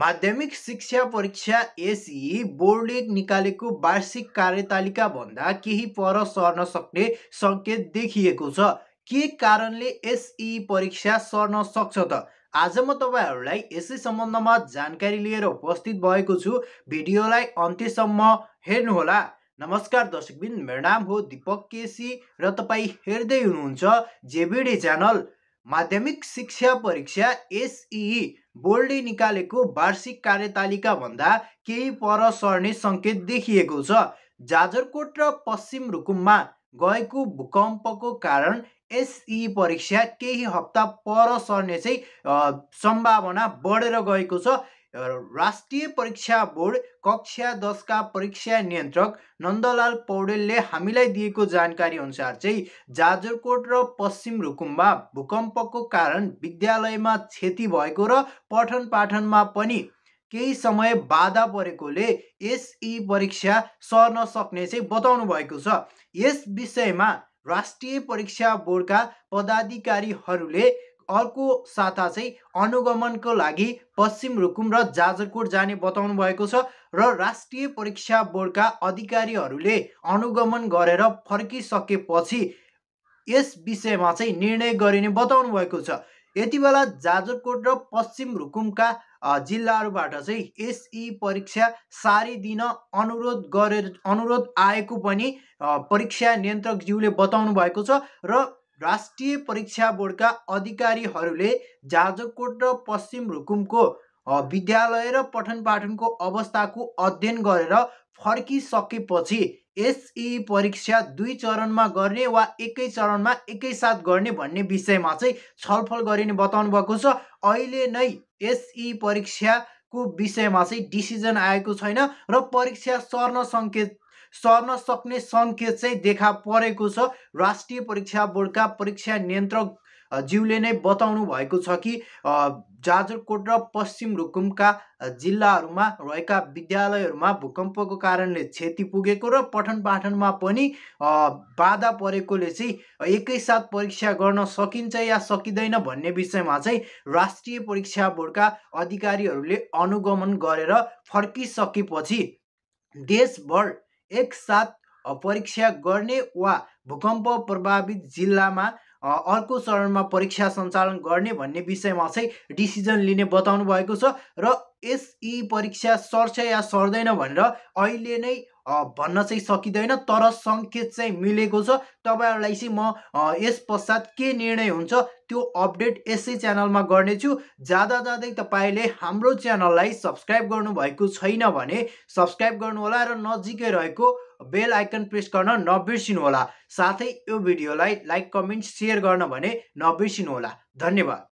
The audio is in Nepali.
माध्यमिक शिक्षा परीक्षा एसई बोर्डले निकालेको वार्षिक कार्यतालिकाभन्दा केही पर सर्न सक्ने सङ्केत देखिएको छ के कारणले एसई परीक्षा सर्न सक्छ त आज म तपाईँहरूलाई यसै सम्बन्धमा जानकारी लिएर उपस्थित भएको छु भिडियोलाई अन्त्यसम्म हेर्नुहोला नमस्कार दर्शकबिन मेरो नाम हो दिपक केसी र तपाईँ हेर्दै हुनुहुन्छ जेबिडी च्यानल माध्यमिक शिक्षा परीक्षा एसई बोर्डले निकालेको वार्षिक भन्दा केही पर सर्ने सङ्केत देखिएको छ जाजरकोट र पश्चिम रुकुममा गएको भूकम्पको कारण एसई परीक्षा केही हप्ता पर सर्ने चाहिँ सम्भावना बढेर गएको छ राष्ट्रिय परीक्षा बोर्ड कक्षा दसका परीक्षा नियन्त्रक नन्दलाल पौडेलले हामीलाई दिएको जानकारी अनुसार चाहिँ जाजरकोट र पश्चिम रुकुममा भूकम्पको कारण विद्यालयमा क्षति भएको र पठन पाठनमा पनि केही समय बाधा परेकोले एसई परीक्षा सर्न सक्ने चाहिँ बताउनु भएको छ यस विषयमा राष्ट्रिय परीक्षा बोर्डका पदाधिकारीहरूले अर्को साता चाहिँ अनुगमनको लागि पश्चिम रुकुम र जाजरकोट जाने बताउनु भएको छ र राष्ट्रिय परीक्षा बोर्डका अधिकारीहरूले अनुगमन गरेर फर्किसकेपछि यस विषयमा चाहिँ निर्णय गरिने बताउनु भएको छ यति बेला जाजरकोट र पश्चिम रुकुमका जिल्लाहरूबाट चाहिँ एसई परीक्षा सारिदिन अनुरोध गरे अनुरोध आएको पनि परीक्षा नियन्त्रकज्यूले बताउनु भएको छ र राष्ट्रिय परीक्षा बोर्डका अधिकारीहरूले जाजरकोट र पश्चिम रुकुमको विद्यालय र पठन पाठनको अवस्थाको अध्ययन गरेर फर्किसकेपछि एसई परीक्षा दुई चरणमा गर्ने वा एकै चरणमा एकैसाथ गर्ने भन्ने विषयमा चाहिँ छलफल गरिने बताउनु भएको छ अहिले नै एसई परीक्षाको विषयमा चाहिँ डिसिजन आएको छैन र परीक्षा सर्न सङ्केत सर्न सक्ने सङ्केत चाहिँ देखा परेको छ राष्ट्रिय परीक्षा बोर्डका परीक्षा नियन्त्रक ज्यूले नै बताउनु भएको छ कि जाजरकोट र पश्चिम रुकुमका जिल्लाहरूमा रहेका विद्यालयहरूमा भूकम्पको कारणले क्षति पुगेको र पठन पाठनमा पनि बाधा परेकोले चाहिँ एकैसाथ परीक्षा गर्न सकिन्छ या सकिँदैन भन्ने विषयमा चाहिँ राष्ट्रिय परीक्षा बोर्डका अधिकारीहरूले अनुगमन गरेर फर्किसकेपछि देशभर एकसाथ परीक्षा गर्ने वा भूकम्प प्रभावित जिल्लामा अर्को चरणमा परीक्षा सञ्चालन गर्ने भन्ने विषयमा चाहिँ डिसिजन लिने बताउनु भएको छ र यस यी परीक्षा सर्छ या सर्दैन भनेर अहिले नै भन्न चाहिँ सकिँदैन तर सङ्केत चाहिँ मिलेको छ तपाईँहरूलाई चाहिँ म यस पश्चात के निर्णय हुन्छ त्यो अपडेट यसै च्यानलमा गर्नेछु जाँदा जाँदै तपाईँले हाम्रो च्यानललाई सब्सक्राइब गर्नुभएको छैन भने सब्सक्राइब गर्नुहोला र नजिकै रहेको बेल आइकन प्रेस गर्न नबिर्सिनुहोला साथै यो भिडियोलाई लाइक कमेन्ट सेयर गर्न भने नबिर्सिनुहोला धन्यवाद